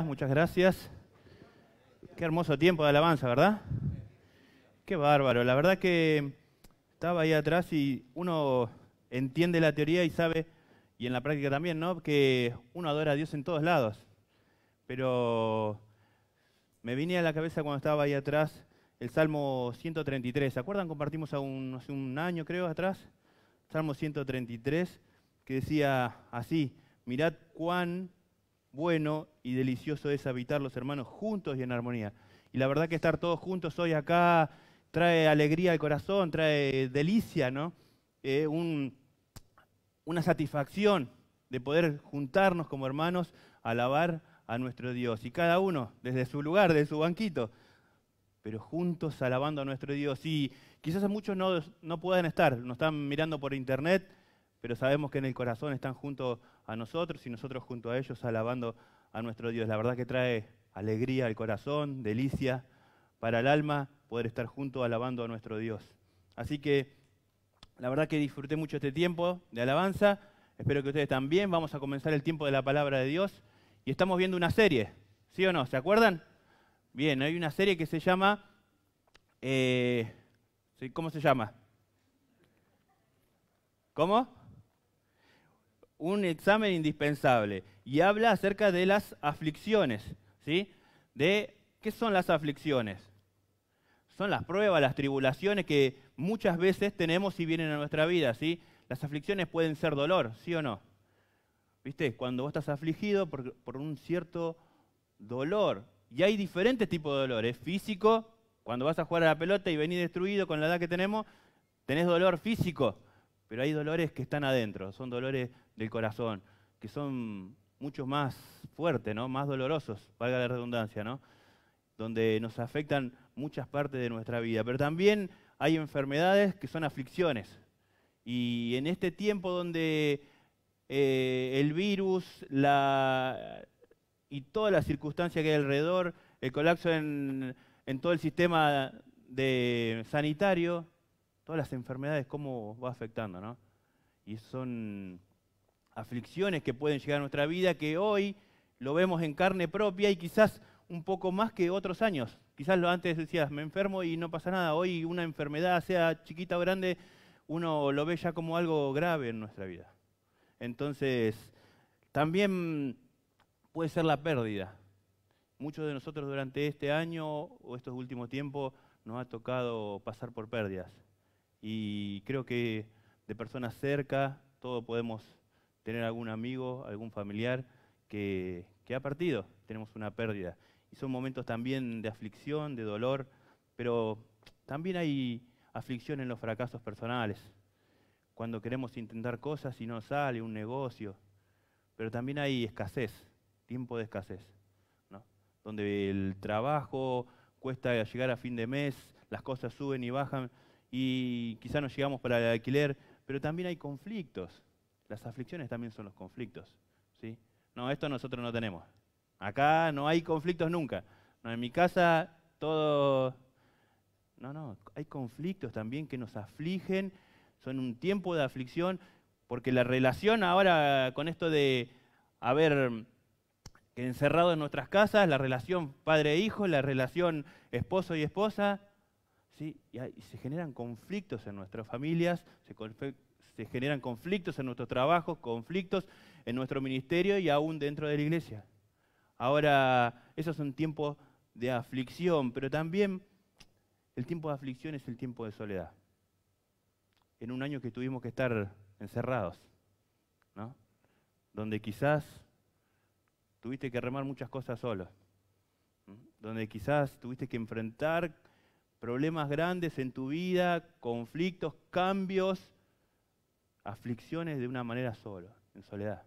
Ah, muchas gracias. Qué hermoso tiempo de alabanza, ¿verdad? Qué bárbaro. La verdad que estaba ahí atrás y uno entiende la teoría y sabe, y en la práctica también, ¿no? Que uno adora a Dios en todos lados. Pero me vine a la cabeza cuando estaba ahí atrás el Salmo 133. ¿Se acuerdan? Compartimos hace un año, creo, atrás. Salmo 133, que decía así, mirad cuán bueno y delicioso es habitar los hermanos juntos y en armonía. Y la verdad que estar todos juntos hoy acá trae alegría al corazón, trae delicia, ¿no? Eh, una satisfacción de poder juntarnos como hermanos a alabar a nuestro Dios. Y cada uno desde su lugar, desde su banquito, pero juntos alabando a nuestro Dios. Y quizás muchos no, no puedan estar, nos están mirando por internet pero sabemos que en el corazón están junto a nosotros y nosotros junto a ellos alabando a nuestro Dios. La verdad que trae alegría al corazón, delicia para el alma poder estar junto alabando a nuestro Dios. Así que la verdad que disfruté mucho este tiempo de alabanza. Espero que ustedes también. Vamos a comenzar el tiempo de la palabra de Dios. Y estamos viendo una serie, ¿sí o no? ¿Se acuerdan? Bien, hay una serie que se llama... Eh, ¿Cómo se llama? ¿Cómo? un examen indispensable y habla acerca de las aflicciones, ¿sí? De qué son las aflicciones. Son las pruebas, las tribulaciones que muchas veces tenemos y vienen a nuestra vida, ¿sí? Las aflicciones pueden ser dolor, ¿sí o no? ¿Viste? Cuando vos estás afligido por, por un cierto dolor. Y hay diferentes tipos de dolores. ¿eh? Físico, cuando vas a jugar a la pelota y venís destruido con la edad que tenemos, tenés dolor físico pero hay dolores que están adentro, son dolores del corazón, que son mucho más fuertes, ¿no? más dolorosos, valga la redundancia, donde nos afectan muchas partes de nuestra vida. Pero también hay enfermedades que son aflicciones. Y en este tiempo donde eh, el virus la, y toda las circunstancia que hay alrededor, el colapso en, todo el sistema sanitario, todas las enfermedades, cómo va afectando, ¿no? Y son aflicciones que pueden llegar a nuestra vida que hoy lo vemos en carne propia y quizás un poco más que otros años. Quizás lo antes decías, me enfermo y no pasa nada. Hoy una enfermedad, sea chiquita o grande, uno lo ve ya como algo grave en nuestra vida. Entonces, también puede ser la pérdida. Muchos de nosotros durante este año o estos últimos tiempos nos ha tocado pasar por pérdidas y creo que de personas cerca, todos podemos tener algún amigo, algún familiar que, que ha partido, tenemos una pérdida. Y son momentos también de aflicción, de dolor, pero también hay aflicción en los fracasos personales, cuando queremos intentar cosas y no sale un negocio, pero también hay escasez, tiempo de escasez, ¿no? donde el trabajo cuesta llegar a fin de mes, las cosas suben y bajan, y quizá nos llegamos para el alquiler, pero también hay conflictos. Las aflicciones también son los conflictos. ¿sí? No, esto nosotros no tenemos. Acá no hay conflictos nunca. No, en mi casa todo... No, no, hay conflictos también que nos afligen, son un tiempo de aflicción, porque la relación ahora con esto de haber encerrado en nuestras casas, la relación padre-hijo, la relación esposo y esposa, y, se generan conflictos en nuestras familias, se, generan conflictos en nuestros trabajos, conflictos en nuestro ministerio y aún dentro de la iglesia. Ahora, esos son tiempos de aflicción, pero también el tiempo de aflicción es el tiempo de soledad. En un año que tuvimos que estar encerrados, ¿no? donde quizás tuviste que remar muchas cosas solo, donde quizás tuviste que enfrentar problemas grandes en tu vida, conflictos, cambios, aflicciones de una manera solo, en soledad.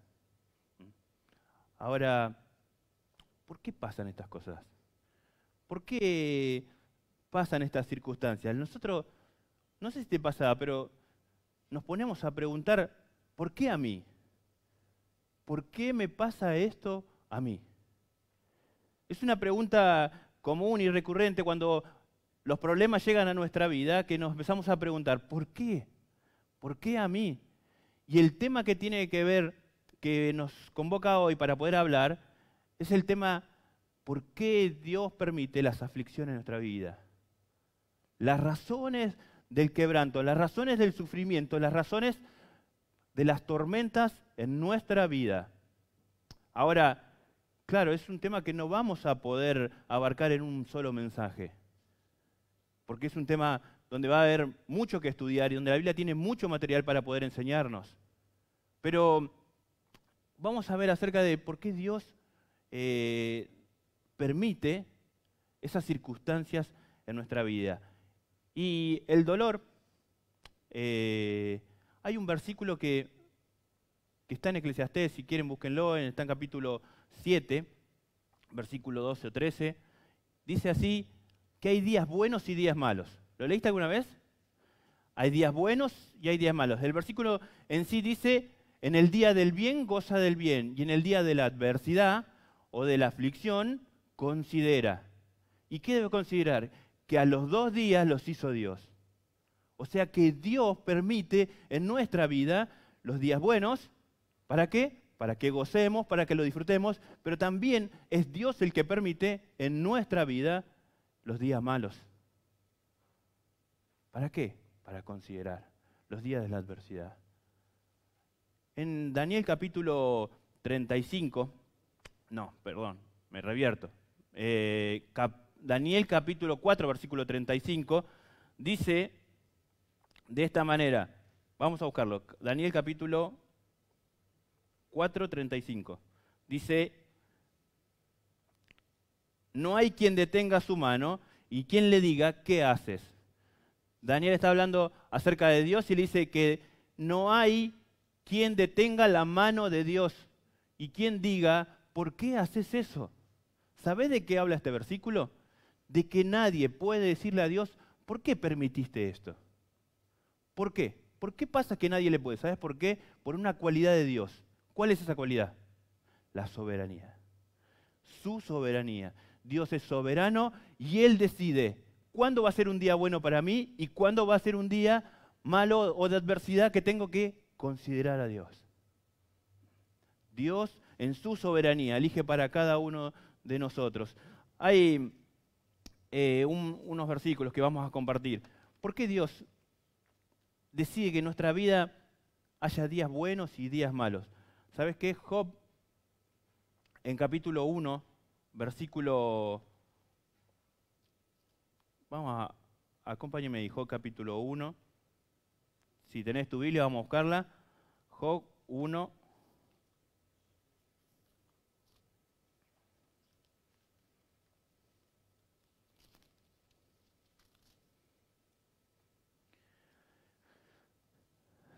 Ahora, ¿por qué pasan estas cosas? ¿Por qué pasan estas circunstancias? Nosotros, no sé si te pasa, pero nos ponemos a preguntar, ¿por qué a mí? ¿Por qué me pasa esto a mí? Es una pregunta común y recurrente cuando los problemas llegan a nuestra vida que nos empezamos a preguntar, ¿por qué? ¿Por qué a mí? Y el tema que tiene que ver, que nos convoca hoy para poder hablar, es el tema, ¿por qué Dios permite las aflicciones en nuestra vida? Las razones del quebranto, las razones del sufrimiento, las razones de las tormentas en nuestra vida. Ahora, claro, es un tema que no vamos a poder abarcar en un solo mensaje porque es un tema donde va a haber mucho que estudiar y donde la Biblia tiene mucho material para poder enseñarnos. Pero vamos a ver acerca de por qué Dios eh, permite esas circunstancias en nuestra vida. Y el dolor, eh, hay un versículo que, está en Eclesiastés, si quieren búsquenlo, está en capítulo 7, versículo 12 o 13, dice así, que hay días buenos y días malos. ¿Lo leíste alguna vez? Hay días buenos y hay días malos. El versículo en sí dice, en el día del bien goza del bien y en el día de la adversidad o de la aflicción considera. ¿Y qué debe considerar? Que a los dos días los hizo Dios. O sea que Dios permite en nuestra vida los días buenos. ¿Para qué? Para que gocemos, para que lo disfrutemos, pero también es Dios el que permite en nuestra vida los días malos. ¿Para qué? Para considerar los días de la adversidad. En Daniel capítulo 35, no, perdón, me revierto. Eh, Daniel capítulo 4, versículo 35, dice de esta manera, vamos a buscarlo, Daniel capítulo 4, 35, dice, no hay quien detenga su mano y quien le diga, ¿qué haces? Daniel está hablando acerca de Dios y le dice que no hay quien detenga la mano de Dios y quien diga, ¿por qué haces eso? ¿Sabes de qué habla este versículo? De que nadie puede decirle a Dios, ¿por qué permitiste esto? ¿Por qué? ¿Por qué pasa que nadie le puede? ¿Sabes por qué? Por una cualidad de Dios. ¿Cuál es esa cualidad? La soberanía. Su soberanía. Dios es soberano y Él decide cuándo va a ser un día bueno para mí y cuándo va a ser un día malo o de adversidad que tengo que considerar a Dios. Dios en su soberanía elige para cada uno de nosotros. Hay eh, unos versículos que vamos a compartir. ¿Por qué Dios decide que en nuestra vida haya días buenos y días malos? ¿Sabes qué? Job en capítulo 1 versículo... Vamos a... Acompáñeme Job capítulo 1. Si tenés tu Biblia, vamos a buscarla. Job 1,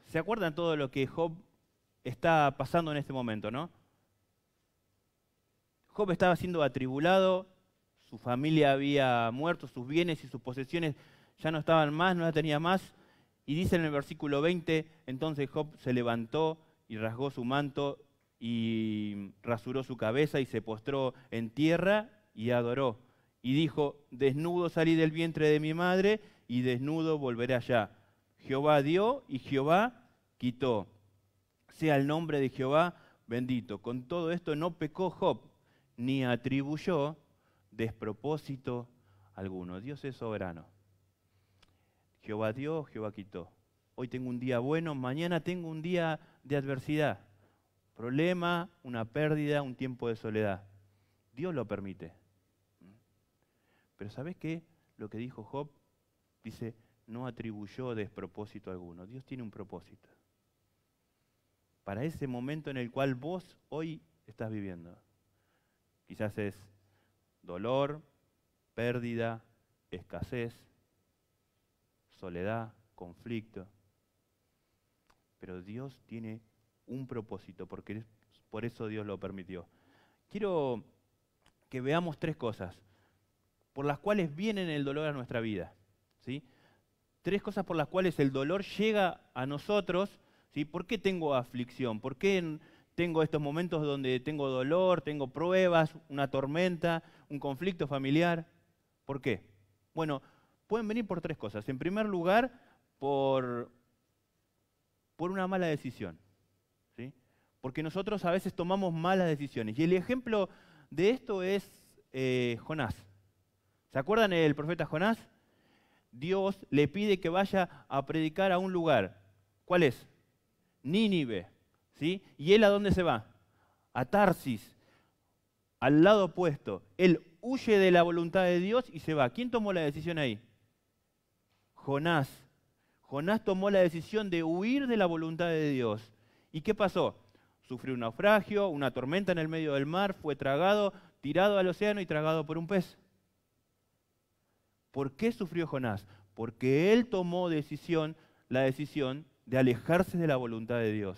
¿Se acuerdan todo lo que Job está pasando en este momento, no? Job estaba siendo atribulado, su familia había muerto, sus bienes y sus posesiones ya no estaban más, no la tenía más. Y dice en el versículo 20, entonces Job se levantó y rasgó su manto y rasuró su cabeza y se postró en tierra y adoró. Y dijo, desnudo salí del vientre de mi madre y desnudo volveré allá. Jehová dio y Jehová quitó. Sea el nombre de Jehová bendito. Con todo esto no pecó Job, ni atribuyó despropósito alguno. Dios es soberano. Jehová dio, Jehová quitó. Hoy tengo un día bueno, mañana tengo un día de adversidad, problema, una pérdida, un tiempo de soledad. Dios lo permite. Pero ¿sabes qué? Lo que dijo Job dice, no atribuyó despropósito alguno. Dios tiene un propósito. Para ese momento en el cual vos hoy estás viviendo. Quizás es dolor, pérdida, escasez, soledad, conflicto. Pero Dios tiene un propósito, porque por eso Dios lo permitió. Quiero que veamos tres cosas por las cuales viene el dolor a nuestra vida. ¿sí? Tres cosas por las cuales el dolor llega a nosotros. ¿sí? ¿Por qué tengo aflicción? ¿Por qué tengo estos momentos donde tengo dolor, tengo pruebas, una tormenta, un conflicto familiar. ¿Por qué? Bueno, pueden venir por tres cosas. En primer lugar, por, por una mala decisión. ¿sí? Porque nosotros a veces tomamos malas decisiones. Y el ejemplo de esto es eh, Jonás. ¿Se acuerdan el profeta Jonás? Dios le pide que vaya a predicar a un lugar. ¿Cuál es? Nínive. ¿sí? ¿Y él a dónde se va? A Tarsis, al lado opuesto. Él huye de la voluntad de Dios y se va. ¿Quién tomó la decisión ahí? Jonás. Jonás tomó la decisión de huir de la voluntad de Dios. ¿Y qué pasó? Sufrió un naufragio, una tormenta en el medio del mar, fue tragado, tirado al océano y tragado por un pez. ¿Por qué sufrió Jonás? Porque él tomó decisión, la decisión de alejarse de la voluntad de Dios.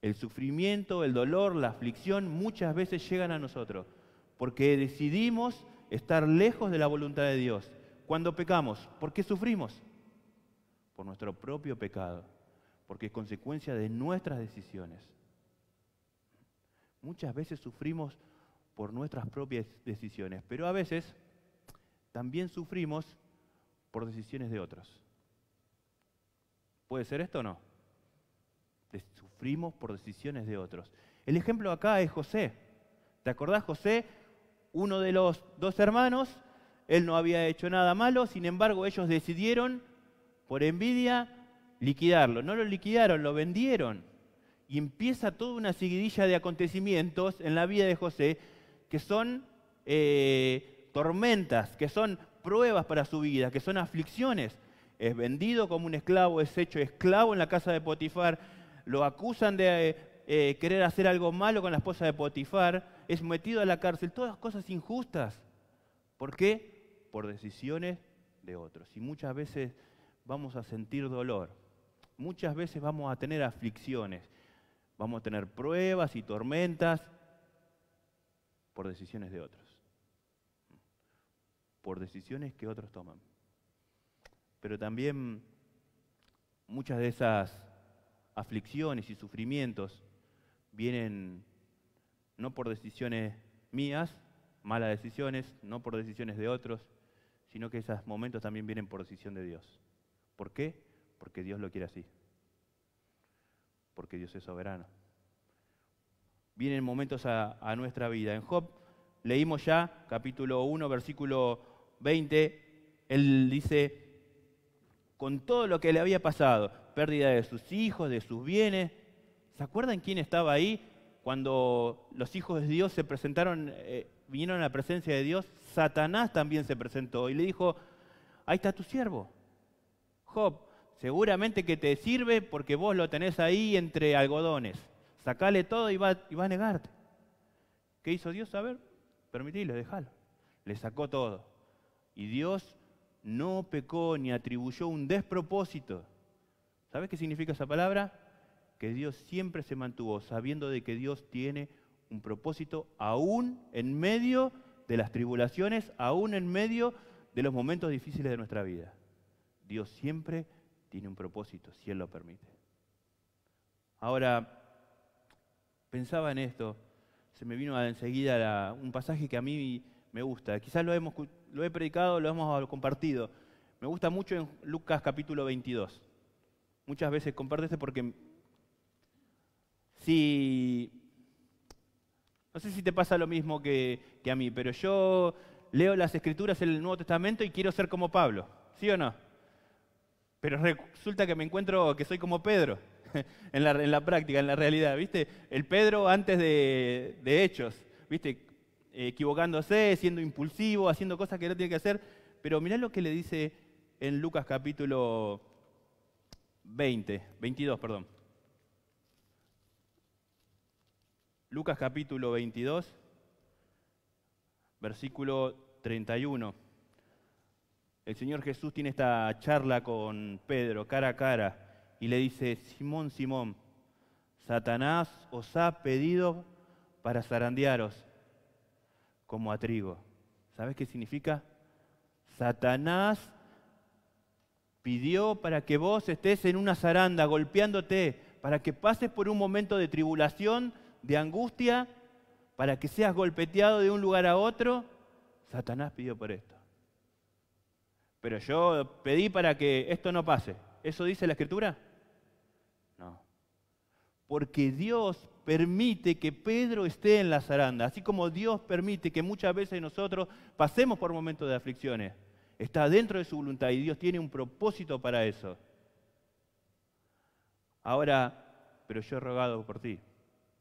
El sufrimiento, el dolor, la aflicción muchas veces llegan a nosotros porque decidimos estar lejos de la voluntad de Dios. Cuando pecamos, ¿por qué sufrimos? Por nuestro propio pecado, porque es consecuencia de nuestras decisiones. Muchas veces sufrimos por nuestras propias decisiones, pero a veces también sufrimos por decisiones de otros. ¿Puede ser esto o no? sufrimos por decisiones de otros. El ejemplo acá es José. ¿Te acordás, José? Uno de los dos hermanos, él no había hecho nada malo, sin embargo ellos decidieron, por envidia, liquidarlo. No lo liquidaron, lo vendieron. Y empieza toda una seguidilla de acontecimientos en la vida de José que son eh, tormentas, que son pruebas para su vida, que son aflicciones. Es vendido como un esclavo, es hecho esclavo en la casa de Potifar, lo acusan de eh, querer hacer algo malo con la esposa de Potifar, es metido a la cárcel, todas cosas injustas. ¿Por qué? Por decisiones de otros. Y muchas veces vamos a sentir dolor, muchas veces vamos a tener aflicciones, vamos a tener pruebas y tormentas por decisiones de otros, por decisiones que otros toman. Pero también muchas de esas aflicciones y sufrimientos vienen no por decisiones mías, malas decisiones, no por decisiones de otros, sino que esos momentos también vienen por decisión de Dios. ¿Por qué? Porque Dios lo quiere así. Porque Dios es soberano. Vienen momentos a, nuestra vida. En Job leímos ya capítulo 1, versículo 20, él dice, con todo lo que le había pasado, pérdida de sus hijos, de sus bienes. ¿Se acuerdan quién estaba ahí cuando los hijos de Dios se presentaron, eh, vinieron a la presencia de Dios? Satanás también se presentó y le dijo, ahí está tu siervo, Job, seguramente que te sirve porque vos lo tenés ahí entre algodones. Sacale todo y va, a negarte. ¿Qué hizo Dios? A ver, permitile, déjalo. Le sacó todo. Y Dios no pecó ni atribuyó un despropósito. ¿Sabes qué significa esa palabra? Que Dios siempre se mantuvo sabiendo de que Dios tiene un propósito aún en medio de las tribulaciones, aún en medio de los momentos difíciles de nuestra vida. Dios siempre tiene un propósito, si Él lo permite. Ahora, pensaba en esto, se me vino enseguida un pasaje que a mí me gusta. Quizás lo, hemos, lo he predicado, lo hemos compartido. Me gusta mucho en Lucas capítulo 22. Muchas veces comparte esto porque si... No sé si te pasa lo mismo que, a mí, pero yo leo las escrituras en el Nuevo Testamento y quiero ser como Pablo, ¿sí o no? Pero resulta que me encuentro que soy como Pedro en la, práctica, en la realidad, ¿viste? El Pedro antes de, de Hechos, ¿viste? Eh, equivocándose, siendo impulsivo, haciendo cosas que no tiene que hacer. Pero mirá lo que le dice en Lucas capítulo 20, 22, perdón. Lucas capítulo 22, versículo 31. El Señor Jesús tiene esta charla con Pedro cara a cara y le dice, Simón, Simón, Satanás os ha pedido para zarandearos, como a trigo. ¿Sabes qué significa? Satanás pidió para que vos estés en una zaranda golpeándote, para que pases por un momento de tribulación, de angustia, para que seas golpeteado de un lugar a otro. Satanás pidió por esto. Pero yo pedí para que esto no pase. ¿Eso dice la escritura? porque Dios permite que Pedro esté en la zaranda, así como Dios permite que muchas veces nosotros pasemos por momentos de aflicciones. Está dentro de su voluntad y Dios tiene un propósito para eso. Ahora, pero yo he rogado por ti,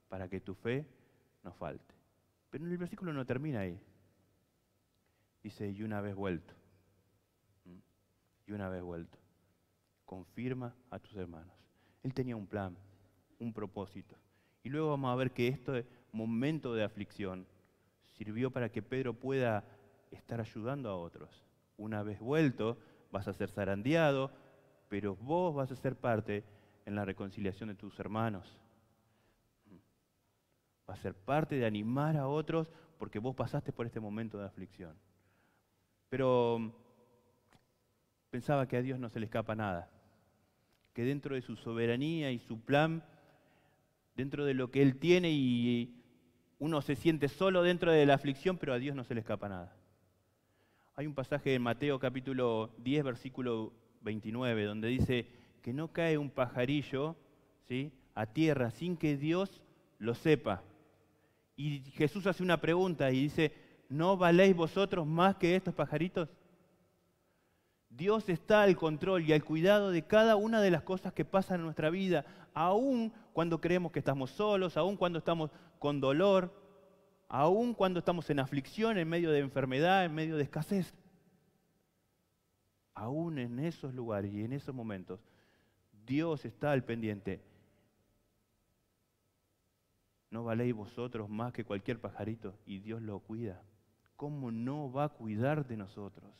para que tu fe no falte. Pero el versículo no termina ahí. Dice, y una vez vuelto, y una vez vuelto, confirma a tus hermanos. Él tenía un plan, un propósito. Y luego vamos a ver que este momento de aflicción sirvió para que Pedro pueda estar ayudando a otros. Una vez vuelto, vas a ser zarandeado, pero vos vas a ser parte en la reconciliación de tus hermanos. Vas a ser parte de animar a otros porque vos pasaste por este momento de aflicción. Pero mm, pensaba que a Dios no se le escapa nada, que dentro de su soberanía y su plan, dentro de lo que Él tiene y uno se siente solo dentro de la aflicción, pero a Dios no se le escapa nada. Hay un pasaje en Mateo capítulo 10, versículo 29, donde dice que no cae un pajarillo ¿sí? a tierra sin que Dios lo sepa. Y Jesús hace una pregunta y dice, ¿no valéis vosotros más que estos pajaritos? Dios está al control y al cuidado de cada una de las cosas que pasan en nuestra vida, aun cuando creemos que estamos solos, aun cuando estamos con dolor, aun cuando estamos en aflicción, en medio de enfermedad, en medio de escasez. Aún en esos lugares y en esos momentos, Dios está al pendiente. ¿No valéis vosotros más que cualquier pajarito? Y Dios lo cuida. ¿Cómo no va a cuidar de nosotros?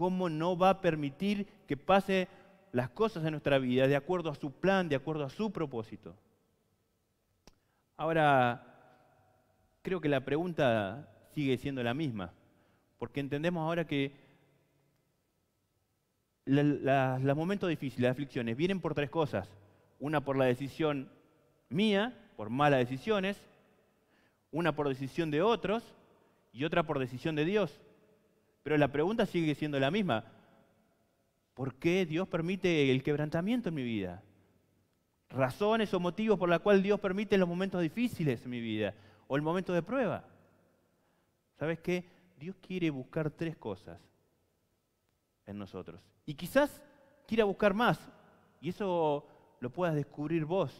cómo no va a permitir que pase las cosas en nuestra vida de acuerdo a su plan, de acuerdo a su propósito. Ahora, creo que la pregunta sigue siendo la misma, porque entendemos ahora que los momentos difíciles, las aflicciones, vienen por tres cosas. Una por la decisión mía, por malas decisiones, una por decisión de otros y otra por decisión de Dios. Pero la pregunta sigue siendo la misma. ¿Por qué Dios permite el quebrantamiento en mi vida? Razones o motivos por los cuales Dios permite los momentos difíciles en mi vida o el momento de prueba. ¿Sabes qué? Dios quiere buscar tres cosas en nosotros. Y quizás quiera buscar más. Y eso lo puedas descubrir vos.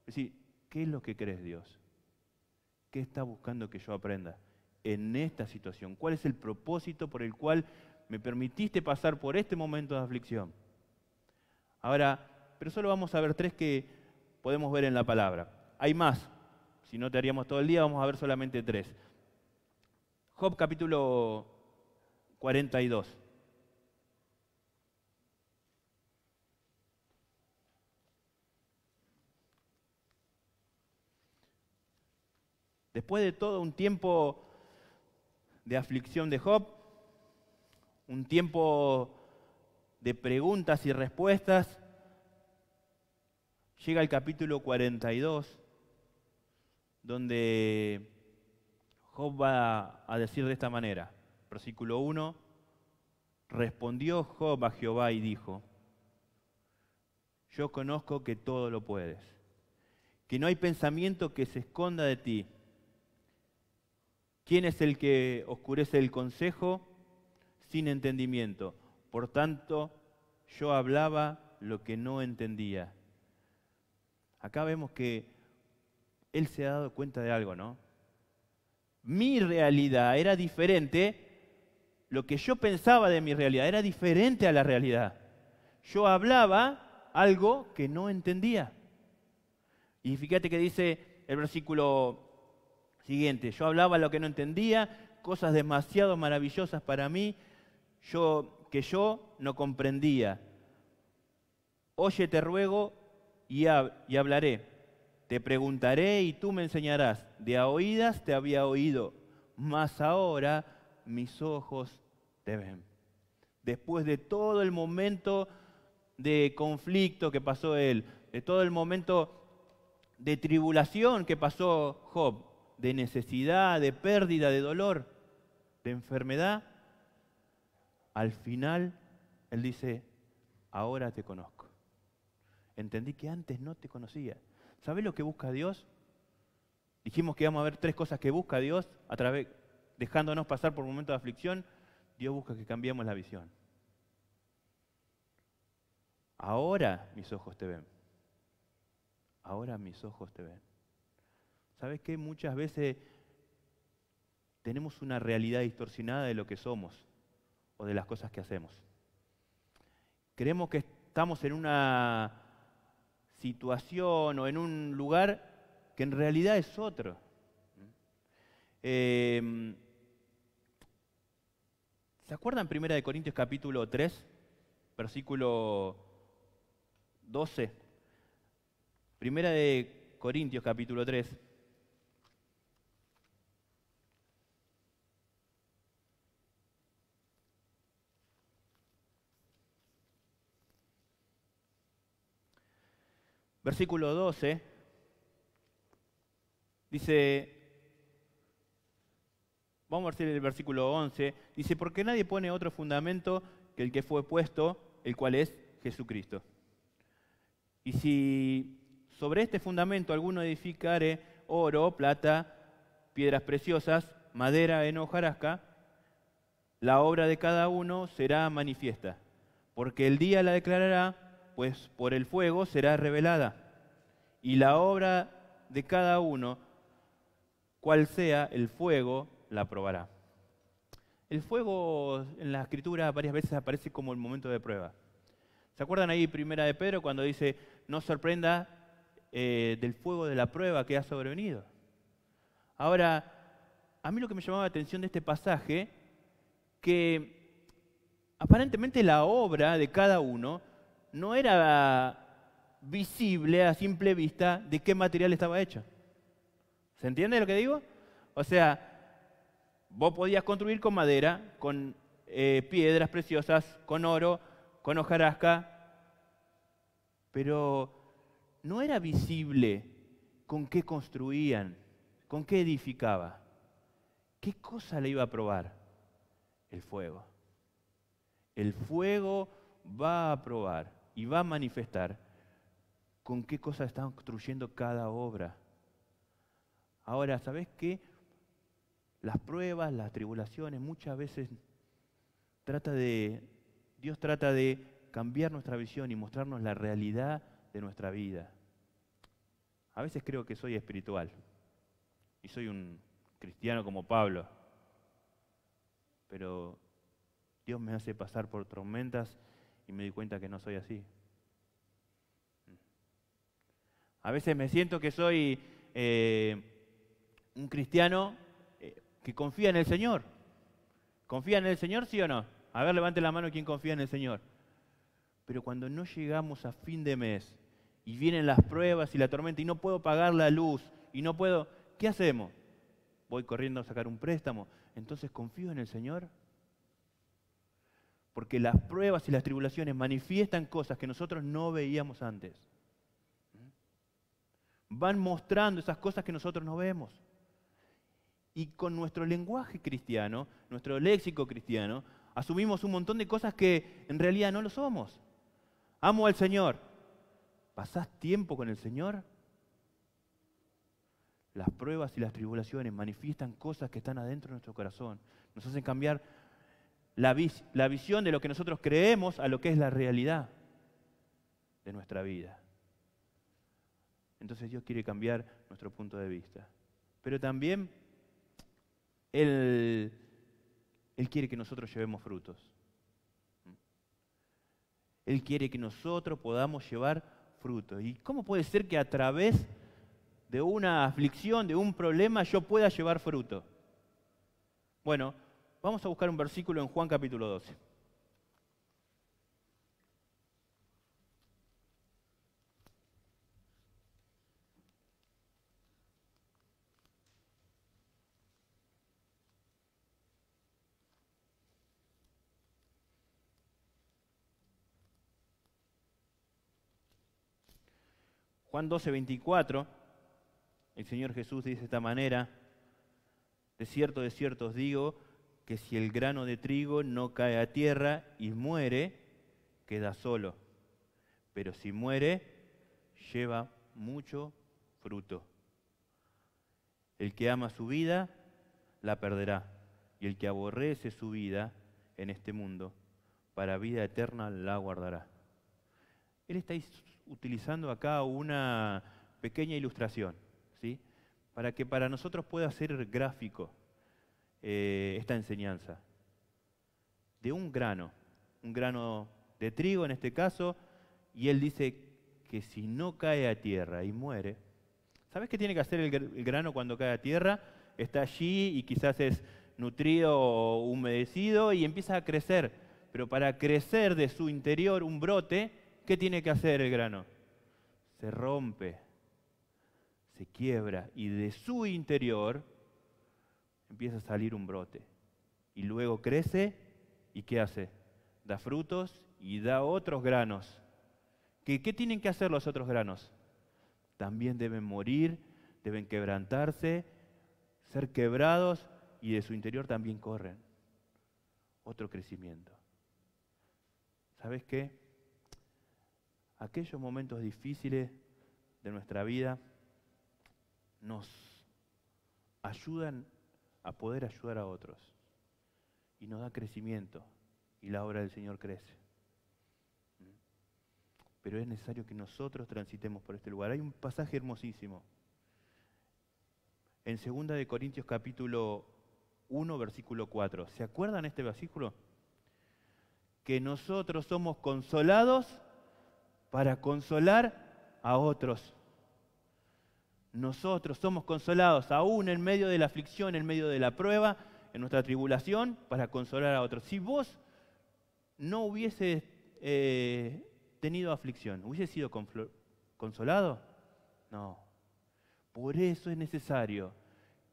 Es decir, ¿qué es lo que crees Dios? ¿Qué está buscando que yo aprenda? en esta situación? ¿Cuál es el propósito por el cual me permitiste pasar por este momento de aflicción? Ahora, pero solo vamos a ver tres que podemos ver en la palabra. Hay más, si no te haríamos todo el día, vamos a ver solamente tres. Job capítulo 42. Después de todo un tiempo de aflicción de Job, un tiempo de preguntas y respuestas. Llega el capítulo 42, donde Job va a decir de esta manera, versículo 1, respondió Job a Jehová y dijo, yo conozco que todo lo puedes, que no hay pensamiento que se esconda de ti, ¿Quién es el que oscurece el consejo? Sin entendimiento. Por tanto, yo hablaba lo que no entendía. Acá vemos que él se ha dado cuenta de algo, ¿no? Mi realidad era diferente, lo que yo pensaba de mi realidad era diferente a la realidad. Yo hablaba algo que no entendía. Y fíjate que dice el versículo Siguiente, yo hablaba lo que no entendía, cosas demasiado maravillosas para mí, yo, que yo no comprendía. Oye, te ruego y, y hablaré. Te preguntaré y tú me enseñarás. De a oídas te había oído, mas ahora mis ojos te ven. Después de todo el momento de conflicto que pasó él, de todo el momento de tribulación que pasó Job, de necesidad, de pérdida, de dolor, de enfermedad, al final Él dice, ahora te conozco. Entendí que antes no te conocía. ¿Sabes lo que busca Dios? Dijimos que vamos a ver tres cosas que busca Dios a través, dejándonos pasar por momentos de aflicción. Dios busca que cambiemos la visión. Ahora mis ojos te ven. Ahora mis ojos te ven. ¿Sabes qué? Muchas veces tenemos una realidad distorsionada de lo que somos o de las cosas que hacemos. Creemos que estamos en una situación o en un lugar que en realidad es otro. Em, ¿Se acuerdan 1 Corintios capítulo 3, versículo 12? Primera de Corintios capítulo 3, versículo 12, dice, vamos a ver el versículo 11, dice, porque nadie pone otro fundamento que el que fue puesto, el cual es Jesucristo. Y si sobre este fundamento alguno edificare oro, plata, piedras preciosas, madera en hojarasca, la obra de cada uno será manifiesta, porque el día la declarará pues por el fuego será revelada. Y la obra de cada uno, cual sea el fuego, la probará. El fuego en la escritura varias veces aparece como el momento de prueba. ¿Se acuerdan ahí primera de Pedro cuando dice, no sorprenda eh, del fuego de la prueba que ha sobrevenido? Ahora, a mí lo que me llamaba la atención de este pasaje, que aparentemente la obra de cada uno no era visible a simple vista de qué material estaba hecho. ¿Se entiende lo que digo? O sea, vos podías construir con madera, con eh, piedras preciosas, con oro, con hojarasca, pero no era visible con qué construían, con qué edificaba. ¿Qué cosa le iba a probar? El fuego. El fuego va a probar y va a manifestar con qué cosas está construyendo cada obra. Ahora, ¿sabes qué? Las pruebas, las tribulaciones, muchas veces trata de, Dios trata de cambiar nuestra visión y mostrarnos la realidad de nuestra vida. A veces creo que soy espiritual y soy un cristiano como Pablo, pero Dios me hace pasar por tormentas y me di cuenta que no soy así. A veces me siento que soy eh, un cristiano eh, que confía en el Señor. ¿Confía en el Señor, sí o no? A ver, levante la mano quien confía en el Señor. Pero cuando no llegamos a fin de mes y vienen las pruebas y la tormenta y no puedo pagar la luz y no puedo, ¿qué hacemos? Voy corriendo a sacar un préstamo. Entonces confío en el Señor porque las pruebas y las tribulaciones manifiestan cosas que nosotros no veíamos antes. Van mostrando esas cosas que nosotros no vemos. Y con nuestro lenguaje cristiano, nuestro léxico cristiano, asumimos un montón de cosas que en realidad no lo somos. Amo al Señor. ¿Pasás tiempo con el Señor? Las pruebas y las tribulaciones manifiestan cosas que están adentro de nuestro corazón. Nos hacen cambiar la, visión de lo que nosotros creemos a lo que es la realidad de nuestra vida. Entonces Dios quiere cambiar nuestro punto de vista. Pero también Él, Él, quiere que nosotros llevemos frutos. Él quiere que nosotros podamos llevar frutos. ¿Y cómo puede ser que a través de una aflicción, de un problema, yo pueda llevar fruto? Bueno, Vamos a buscar un versículo en Juan capítulo 12. Juan 12, 24, el Señor Jesús dice de esta manera, de cierto, de cierto os digo, que si el grano de trigo no cae a tierra y muere, queda solo. Pero si muere, lleva mucho fruto. El que ama su vida, la perderá. Y el que aborrece su vida en este mundo, para vida eterna la guardará. Él está utilizando acá una pequeña ilustración, ¿sí? para que para nosotros pueda ser gráfico. Eh, esta enseñanza. De un grano, un grano de trigo en este caso, y él dice que si no cae a tierra y muere, ¿sabes qué tiene que hacer el grano cuando cae a tierra? Está allí y quizás es nutrido o humedecido y empieza a crecer. Pero para crecer de su interior un brote, ¿qué tiene que hacer el grano? Se rompe, se quiebra y de su interior empieza a salir un brote. Y luego crece y ¿qué hace? Da frutos y da otros granos. ¿Qué, qué tienen que hacer los otros granos? También deben morir, deben quebrantarse, ser quebrados y de su interior también corren. Otro crecimiento. ¿Sabes qué? Aquellos momentos difíciles de nuestra vida nos ayudan a poder ayudar a otros. Y nos da crecimiento y la obra del Señor crece. Pero es necesario que nosotros transitemos por este lugar. Hay un pasaje hermosísimo. En 2 de Corintios capítulo 1 versículo 4. ¿Se acuerdan este versículo? Que nosotros somos consolados para consolar a otros. Nosotros somos consolados aún en medio de la aflicción, en medio de la prueba, en nuestra tribulación, para consolar a otros. Si vos no hubieses eh, tenido aflicción, ¿hubiese sido consolado? No. Por eso es necesario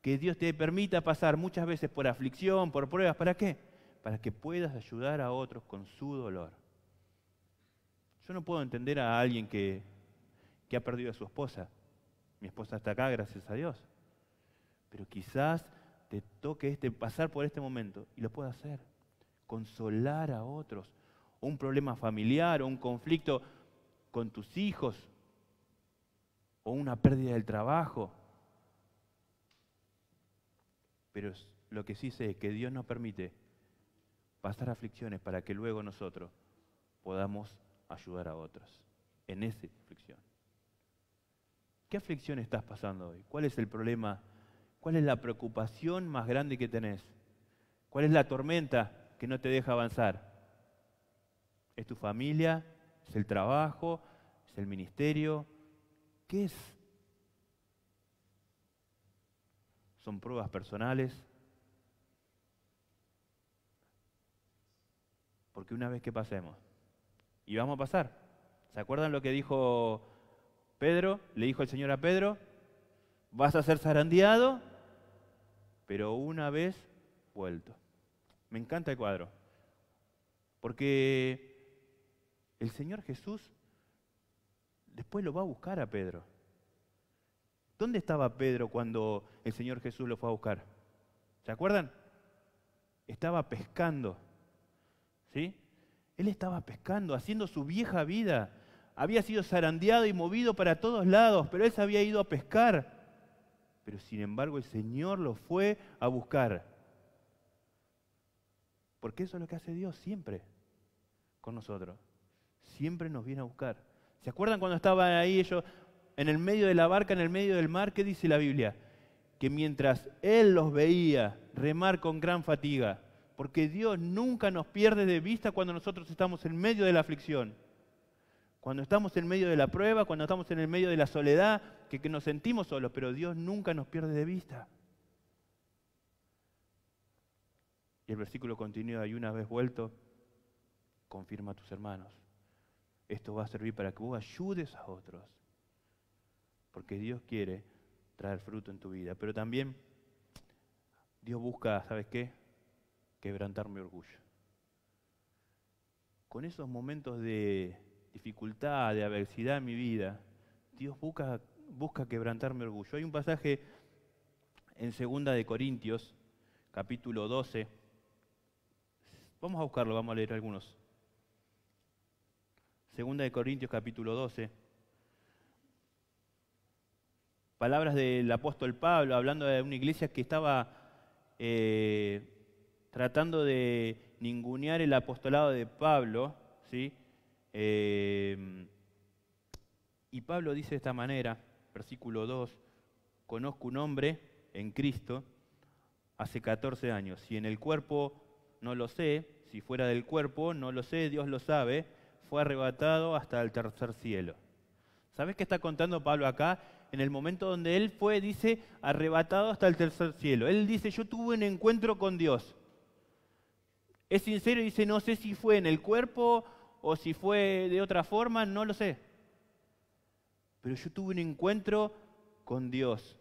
que Dios te permita pasar muchas veces por aflicción, por pruebas. ¿Para qué? Para que puedas ayudar a otros con su dolor. Yo no puedo entender a alguien que ha perdido a su esposa mi esposa está acá, gracias a Dios. Pero quizás te toque este, pasar por este momento y lo pueda hacer. Consolar a otros. un problema familiar, o un conflicto con tus hijos, o una pérdida del trabajo. Pero lo que sí sé es que Dios nos permite pasar aflicciones para que luego nosotros podamos ayudar a otros en esa aflicción. ¿Qué aflicción estás pasando hoy? ¿Cuál es el problema? ¿Cuál es la preocupación más grande que tenés? ¿Cuál es la tormenta que no te deja avanzar? ¿Es tu familia? ¿Es el trabajo? ¿Es el ministerio? ¿Qué es? ¿Son pruebas personales? Porque una vez que pasemos, y vamos a pasar, ¿se acuerdan lo que dijo Pedro, le dijo el Señor a Pedro, vas a ser zarandeado, pero una vez vuelto. Me encanta el cuadro, porque el Señor Jesús después lo va a buscar a Pedro. ¿Dónde estaba Pedro cuando el Señor Jesús lo fue a buscar? ¿Se acuerdan? Estaba pescando. ¿Sí? Él estaba pescando, haciendo su vieja vida, había sido zarandeado y movido para todos lados, pero él se había ido a pescar. Pero sin embargo el Señor lo fue a buscar. Porque eso es lo que hace Dios siempre con nosotros. Siempre nos viene a buscar. ¿Se acuerdan cuando estaban ahí ellos en el medio de la barca, en el medio del mar? ¿Qué dice la Biblia? Que mientras Él los veía remar con gran fatiga, porque Dios nunca nos pierde de vista cuando nosotros estamos en medio de la aflicción. Cuando estamos en medio de la prueba, cuando estamos en el medio de la soledad, que, que nos sentimos solos, pero Dios nunca nos pierde de vista. Y el versículo continúa, y una vez vuelto, confirma a tus hermanos. Esto va a servir para que vos ayudes a otros, porque Dios quiere traer fruto en tu vida. Pero también Dios busca, ¿sabes qué? Quebrantar mi orgullo. Con esos momentos de dificultad, de adversidad en mi vida, Dios busca, busca quebrantar mi orgullo. Hay un pasaje en segunda de Corintios, capítulo 12. Vamos a buscarlo, vamos a leer algunos. Segunda de Corintios, capítulo 12. Palabras del apóstol Pablo hablando de una iglesia que estaba eh, tratando de ningunear el apostolado de Pablo, ¿sí? Em, y Pablo dice de esta manera, versículo 2, conozco un hombre en Cristo hace 14 años, si en el cuerpo no lo sé, si fuera del cuerpo no lo sé, Dios lo sabe, fue arrebatado hasta el tercer cielo. ¿Sabes qué está contando Pablo acá? En el momento donde él fue, dice, arrebatado hasta el tercer cielo. Él dice, yo tuve un encuentro con Dios. Es sincero y dice, no sé si fue en el cuerpo o si fue de otra forma, no lo sé. Pero yo tuve un encuentro con Dios.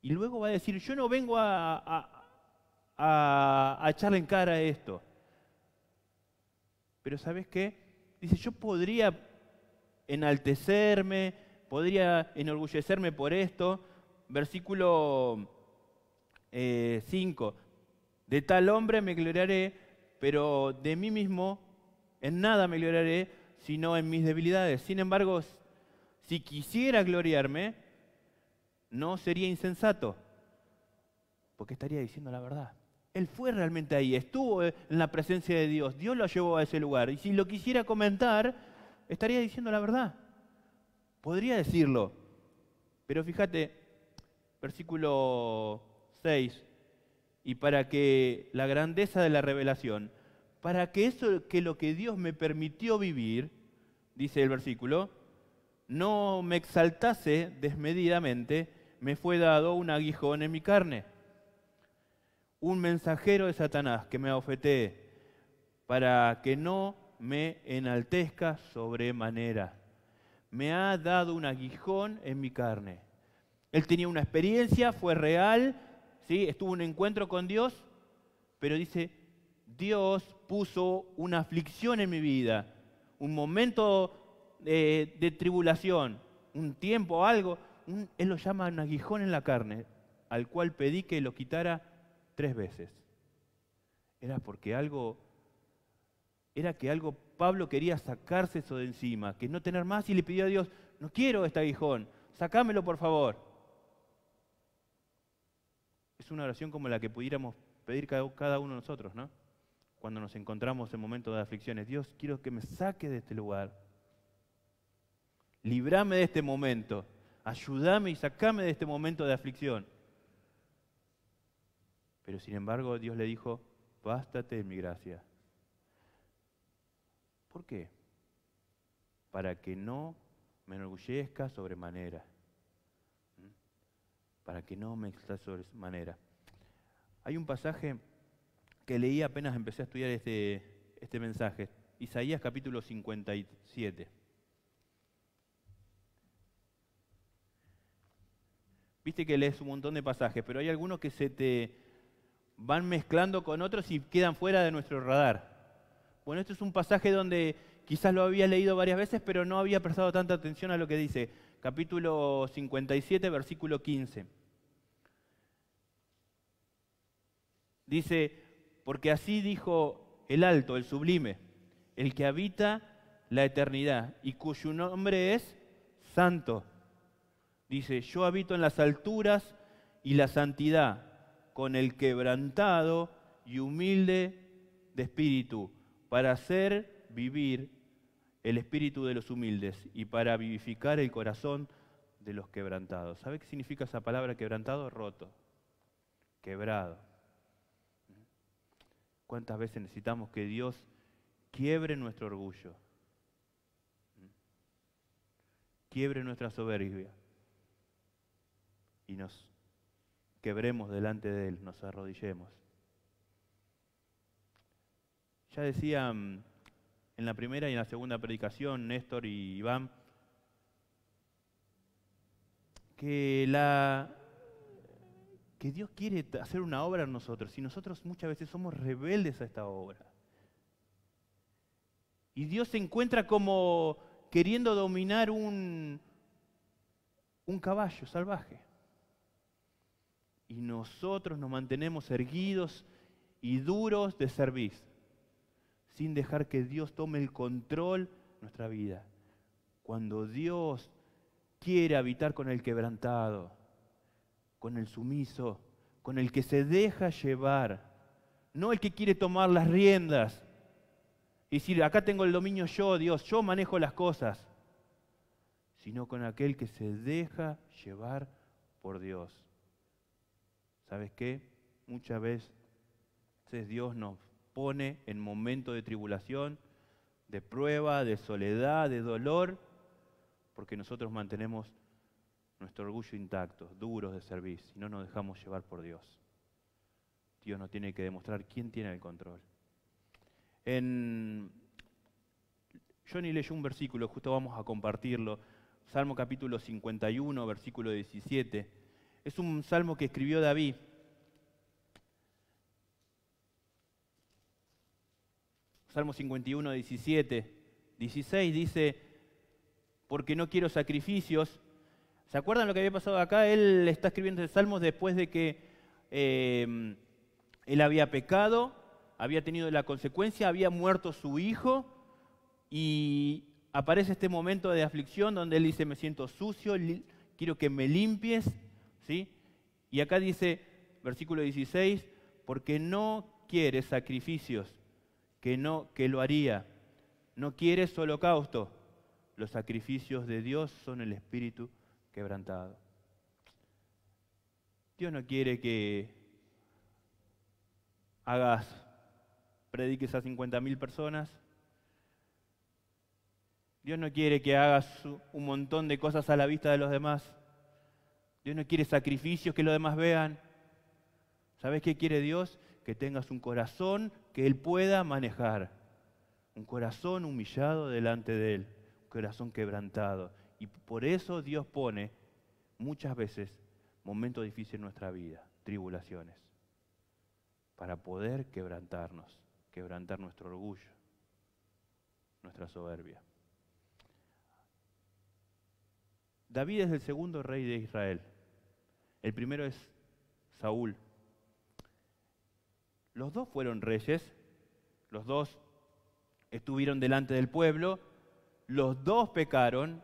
Y luego va a decir, yo no vengo a, a, echarle en cara esto. Pero ¿sabes qué? Dice, yo podría enaltecerme, podría enorgullecerme por esto. Versículo 5, eh, de tal hombre me gloriaré, pero de mí mismo en nada me gloriaré, sino en mis debilidades. Sin embargo, si quisiera gloriarme, no sería insensato, porque estaría diciendo la verdad. Él fue realmente ahí, estuvo en la presencia de Dios, Dios lo llevó a ese lugar. Y si lo quisiera comentar, estaría diciendo la verdad. Podría decirlo. Pero fíjate, versículo 6, y para que la grandeza de la revelación para que eso, que lo que Dios me permitió vivir, dice el versículo, no me exaltase desmedidamente, me fue dado un aguijón en mi carne, un mensajero de Satanás que me ofeté para que no me enaltezca sobremanera. Me ha dado un aguijón en mi carne. Él tenía una experiencia, fue real, ¿sí? estuvo un encuentro con Dios, pero dice, Dios puso una aflicción en mi vida, un momento eh, de, tribulación, un tiempo, algo. él lo llama un aguijón en la carne, al cual pedí que lo quitara tres veces. Era porque algo, era que algo Pablo quería sacarse eso de encima, que no tener más y le pidió a Dios, no quiero este aguijón, sacámelo por favor. Es una oración como la que pudiéramos pedir cada uno de nosotros, ¿no? cuando nos encontramos en momentos de aflicciones. Dios, quiero que me saque de este lugar. Librame de este momento. Ayúdame y sacame de este momento de aflicción. Pero sin embargo, Dios le dijo, bástate mi gracia. ¿Por qué? Para que no me enorgullezca sobremanera. ¿Mm? Para que no me exalte sobremanera. Hay un pasaje que leí apenas empecé a estudiar este, este mensaje. Isaías capítulo 57. Viste que lees un montón de pasajes, pero hay algunos que se te van mezclando con otros y quedan fuera de nuestro radar. Bueno, este es un pasaje donde quizás lo había leído varias veces, pero no había prestado tanta atención a lo que dice. Capítulo 57, versículo 15. Dice, porque así dijo el alto, el sublime, el que habita la eternidad y cuyo nombre es santo. Dice, yo habito en las alturas y la santidad, con el quebrantado y humilde de espíritu, para hacer vivir el espíritu de los humildes y para vivificar el corazón de los quebrantados. ¿Sabe qué significa esa palabra quebrantado? Roto, quebrado. ¿Cuántas veces necesitamos que Dios quiebre nuestro orgullo? Quiebre nuestra soberbia. Y nos quebremos delante de Él, nos arrodillemos. Ya decía mm, en la primera y en la segunda predicación Néstor y Iván que la que Dios quiere hacer una obra en nosotros y nosotros muchas veces somos rebeldes a esta obra. Y Dios se encuentra como queriendo dominar un, un caballo salvaje. Y nosotros nos mantenemos erguidos y duros de servir, sin dejar que Dios tome el control de nuestra vida. Cuando Dios quiere habitar con el quebrantado, con el sumiso, con el que se deja llevar, no el que quiere tomar las riendas y decir, acá tengo el dominio yo, Dios, yo manejo las cosas, sino con aquel que se deja llevar por Dios. ¿Sabes qué? Muchas veces Dios nos pone en momento de tribulación, de prueba, de soledad, de dolor, porque nosotros mantenemos nuestro orgullo intacto, duros de servir, si no nos dejamos llevar por Dios. Dios nos tiene que demostrar quién tiene el control. Yo ni leyó un versículo, justo vamos a compartirlo, Salmo capítulo 51, versículo 17. Es un salmo que escribió David. Salmo 51, 17, 16 dice, porque no quiero sacrificios, ¿Se acuerdan lo que había pasado acá? Él está escribiendo el Salmos después de que eh, él había pecado, había tenido la consecuencia, había muerto su hijo y aparece este momento de aflicción donde él dice, me siento sucio, quiero que me limpies, ¿sí? Y acá dice, versículo 16, porque no quiere sacrificios, que no, que lo haría, no quiere holocausto. Los sacrificios de Dios son el espíritu quebrantado. Dios no quiere que hagas, prediques a 50.000 personas. Dios no quiere que hagas un montón de cosas a la vista de los demás. Dios no quiere sacrificios que los demás vean. ¿Sabes qué quiere Dios? Que tengas un corazón que Él pueda manejar. Un corazón humillado delante de Él. Un corazón quebrantado. Y por eso Dios pone muchas veces momentos difíciles en nuestra vida, tribulaciones, para poder quebrantarnos, quebrantar nuestro orgullo, nuestra soberbia. David es el segundo rey de Israel. El primero es Saúl. Los dos fueron reyes, los dos estuvieron delante del pueblo, los dos pecaron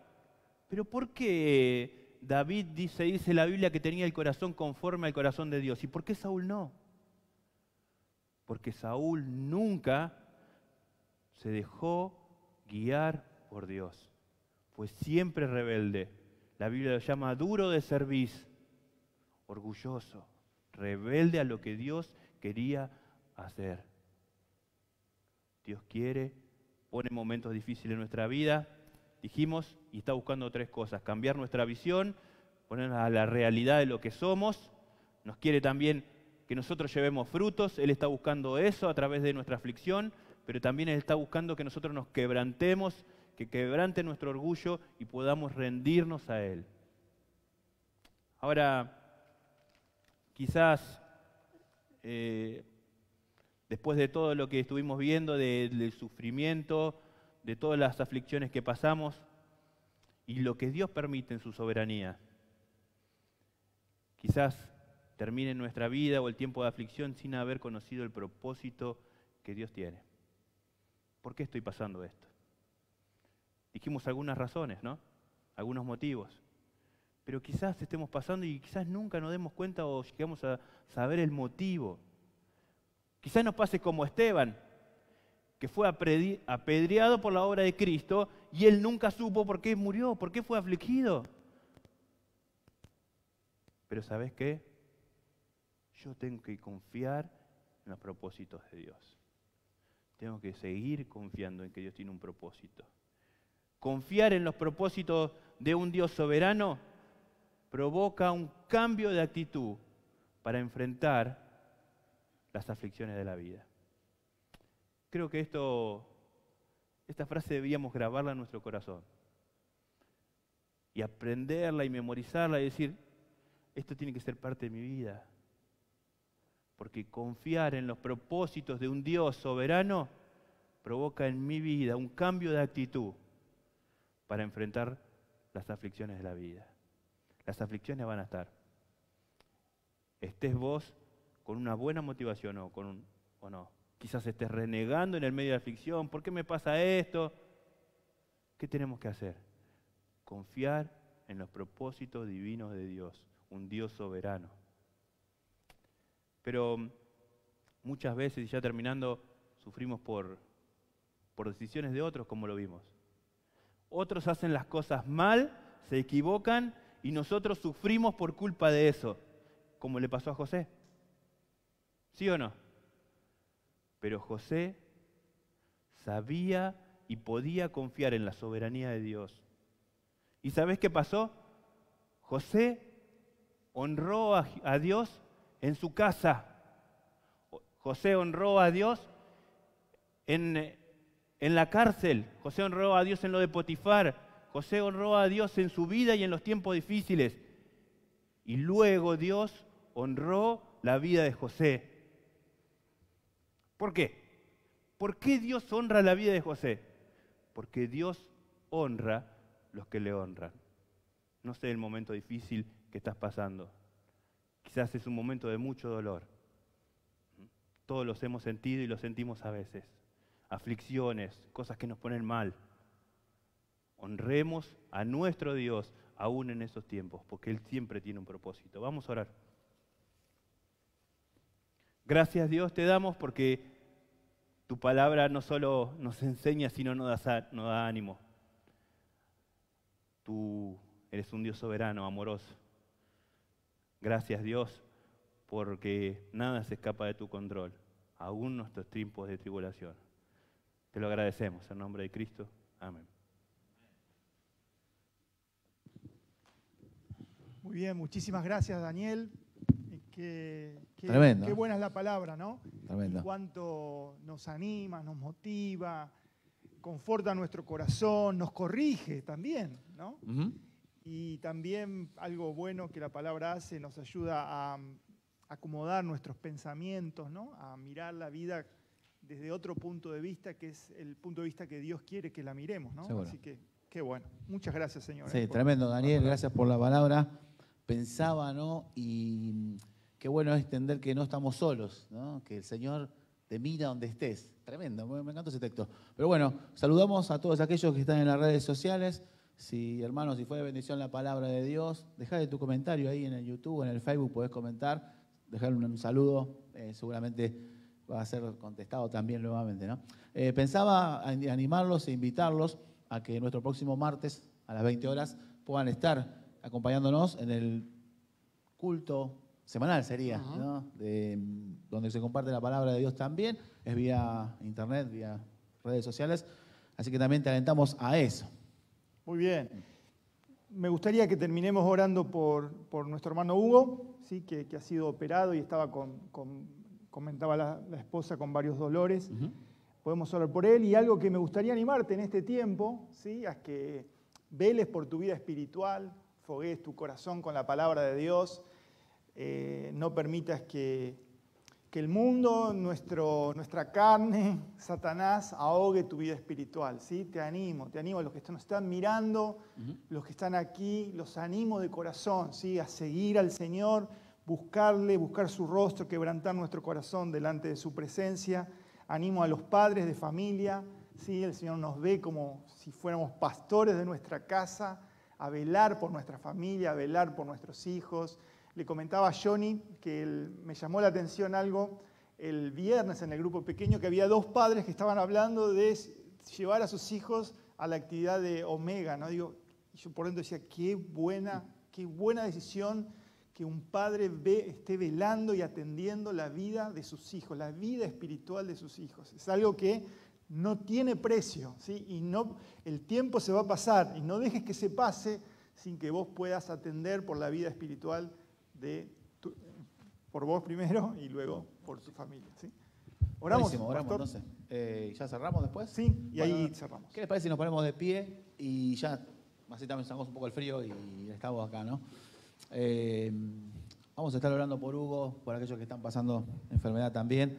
pero ¿por qué David dice, dice la Biblia que tenía el corazón conforme al corazón de Dios? ¿Y por qué Saúl no? Porque Saúl nunca se dejó guiar por Dios. Fue siempre rebelde. La Biblia lo llama duro de cerviz, orgulloso, rebelde a lo que Dios quería hacer. Dios quiere, pone momentos difíciles en nuestra vida, dijimos, y está buscando tres cosas. Cambiar nuestra visión, ponernos a la realidad de lo que somos. Nos quiere también que nosotros llevemos frutos. Él está buscando eso a través de nuestra aflicción, pero también Él está buscando que nosotros nos quebrantemos, que quebrante nuestro orgullo y podamos rendirnos a Él. Ahora, quizás eh, después de todo lo que estuvimos viendo del sufrimiento, de todas las aflicciones que pasamos y lo que Dios permite en su soberanía. Quizás termine nuestra vida o el tiempo de aflicción sin haber conocido el propósito que Dios tiene. ¿Por qué estoy pasando esto? Dijimos algunas razones, ¿no? Algunos motivos. Pero quizás estemos pasando y quizás nunca nos demos cuenta o llegamos a saber el motivo. Quizás nos pase como Esteban, que fue apedreado por la obra de Cristo y él nunca supo por qué murió, por qué fue afligido. Pero ¿sabes qué? Yo tengo que confiar en los propósitos de Dios. Tengo que seguir confiando en que Dios tiene un propósito. Confiar en los propósitos de un Dios soberano provoca un cambio de actitud para enfrentar las aflicciones de la vida. Creo que esto, esta frase debíamos grabarla en nuestro corazón y aprenderla y memorizarla y decir, esto tiene que ser parte de mi vida. Porque confiar en los propósitos de un Dios soberano provoca en mi vida un cambio de actitud para enfrentar las aflicciones de la vida. Las aflicciones van a estar. Estés vos con una buena motivación o, con o no quizás estés renegando en el medio de la aflicción, ¿por qué me pasa esto? ¿Qué tenemos que hacer? Confiar en los propósitos divinos de Dios, un Dios soberano. Pero mm, muchas veces, y ya terminando, sufrimos por, por decisiones de otros, como lo vimos. Otros hacen las cosas mal, se equivocan y nosotros sufrimos por culpa de eso, como le pasó a José. ¿Sí o no? Pero José sabía y podía confiar en la soberanía de Dios. ¿Y sabes qué pasó? José honró a, Dios en su casa. José honró a Dios en, eh, en la cárcel. José honró a Dios en lo de Potifar. José honró a Dios en su vida y en los tiempos difíciles. Y luego Dios honró la vida de José. ¿Por qué? ¿Por qué Dios honra la vida de José? Porque Dios honra los que le honran. No sé el momento difícil que estás pasando. Quizás es un momento de mucho dolor. Todos los hemos sentido y los sentimos a veces. Aflicciones, cosas que nos ponen mal. Honremos a nuestro Dios aún en esos tiempos, porque Él siempre tiene un propósito. Vamos a orar. Gracias Dios te damos porque tu palabra no solo nos enseña, sino nos da, ánimo. Tú eres un Dios soberano, amoroso. Gracias Dios, porque nada se escapa de tu control, aún nuestros tiempos de tribulación. Te lo agradecemos en nombre de Cristo. Amén. Muy bien, muchísimas gracias Daniel. Qué, qué, buena es la palabra, ¿no? Tremendo. Y cuánto nos anima, nos motiva, conforta nuestro corazón, nos corrige también, ¿no? Y también algo bueno que la palabra hace, nos ayuda a mm, acomodar nuestros pensamientos, ¿no? A mirar la vida desde otro punto de vista, que es el punto de vista que Dios quiere que la miremos, ¿no? Así que, qué bueno. Muchas gracias, señor. Sí, eh, tremendo, Daniel, gracias por la palabra. Pensaba, ¿no? Y mm, qué bueno es entender que no estamos solos, que el Señor te mira donde estés. Tremendo, me encanta ese texto. Pero bueno, saludamos a todos aquellos que están en las redes sociales. Si, hermanos, si fue de bendición la palabra de Dios, dejá de tu comentario ahí en el YouTube, en el Facebook, podés comentar, dejar un, saludo, eh, seguramente va a ser contestado también nuevamente. ¿no? Eh, pensaba animarlos e invitarlos a que nuestro próximo martes a las 20 horas puedan estar acompañándonos en el culto semanal sería, ¿no? donde se comparte la palabra de Dios también, es vía internet, vía redes sociales, así que también te alentamos a eso. Muy bien. Me gustaría que terminemos orando por, nuestro hermano Hugo, ¿sí? que, ha sido operado y estaba con, comentaba la, esposa, con varios dolores. Podemos orar por él y algo que me gustaría animarte en este tiempo, ¿sí? es que veles por tu vida espiritual, foguees tu corazón con la palabra de Dios eh, no permitas que, que el mundo, nuestro, nuestra carne, Satanás, ahogue tu vida espiritual. ¿sí? Te animo, te animo a los que nos están mirando, los que están aquí, los animo de corazón ¿sí? a seguir al Señor, buscarle, buscar su rostro, quebrantar nuestro corazón delante de su presencia. Animo a los padres de familia, ¿sí? el Señor nos ve como si fuéramos pastores de nuestra casa, a velar por nuestra familia, a velar por nuestros hijos, le comentaba a Johnny que me llamó la atención algo el viernes en el grupo pequeño, que había dos padres que estaban hablando de llevar a sus hijos a la actividad de Omega. ¿no? Digo, yo por dentro decía, qué buena, qué buena decisión que un padre esté velando y atendiendo la vida de sus hijos, la vida espiritual de sus hijos. Es algo que no tiene precio, ¿sí? y no, el tiempo se va a pasar, y no dejes que se pase sin que vos puedas atender por la vida espiritual por vos primero y luego por tu familia. ¿sí? Oramos, oramos entonces. Eh, ¿Ya cerramos después? Sí, y ahí cerramos. ¿Qué les parece si nos ponemos de pie y ya, así también estamos un poco el frío y estamos acá, ¿no? Eh, vamos a estar orando por Hugo, por aquellos que están pasando enfermedad también.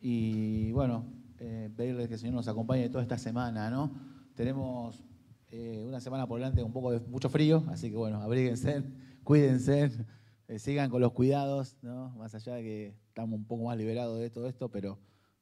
Y bueno, eh, pedirles que el Señor nos acompañe toda esta semana, ¿no? Tenemos eh, una semana por delante un poco de mucho frío, así que bueno, abríguense, cuídense. Eh, sigan con los cuidados, ¿no? Más allá de que estamos un poco más liberados de todo esto, pero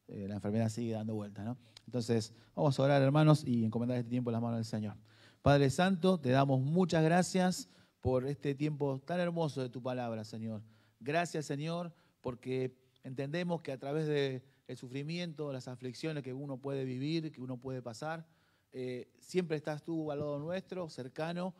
eh, la enfermedad sigue dando vuelta, ¿no? Entonces, vamos a orar, hermanos, y encomendar este tiempo en las manos del Señor. Padre Santo, te damos muchas gracias por este tiempo tan hermoso de tu palabra, Señor. Gracias, Señor, porque entendemos que a través del el sufrimiento, las aflicciones que uno puede vivir, que uno puede pasar, eh, siempre estás tú al lado nuestro, cercano,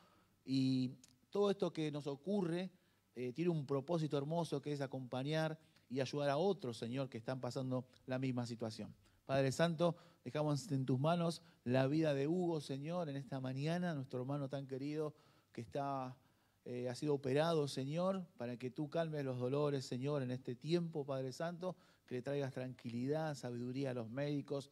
y todo esto que nos ocurre, eh, tiene un propósito hermoso que es acompañar y ayudar a otros, Señor, que están pasando la misma situación. Padre Santo, dejamos en tus manos la vida de Hugo, Señor, en esta mañana, nuestro hermano tan querido que está, eh, ha sido operado, Señor, para que tú calmes los dolores, Señor, en este tiempo, Padre Santo, que le traigas tranquilidad, sabiduría a los médicos,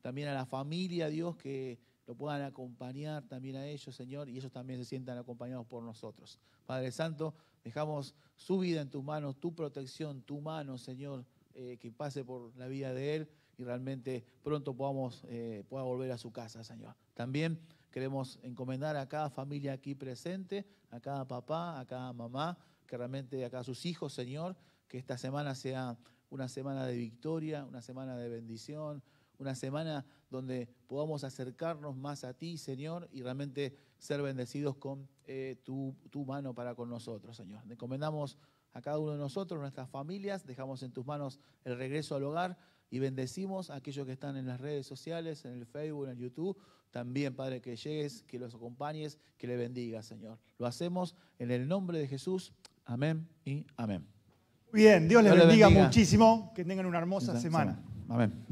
también a la familia, Dios, que lo puedan acompañar también a ellos, Señor, y ellos también se sientan acompañados por nosotros. Padre Santo, dejamos su vida en tus manos, tu protección, tu mano, Señor, eh, que pase por la vida de él y realmente pronto podamos, eh, pueda volver a su casa, Señor. También queremos encomendar a cada familia aquí presente, a cada papá, a cada mamá, que realmente a cada sus hijos, Señor, que esta semana sea una semana de victoria, una semana de bendición, una semana donde podamos acercarnos más a ti, Señor, y realmente ser bendecidos con eh, tu, mano para con nosotros, Señor. Le encomendamos a cada uno de nosotros, nuestras familias, dejamos en tus manos el regreso al hogar y bendecimos a aquellos que están en las redes sociales, en el Facebook, en el YouTube. También, Padre, que llegues, que los acompañes, que le bendiga Señor. Lo hacemos en el nombre de Jesús. Amén y amén. Bien, Dios les, bendiga, muchísimo. Que tengan una hermosa semana. Amén.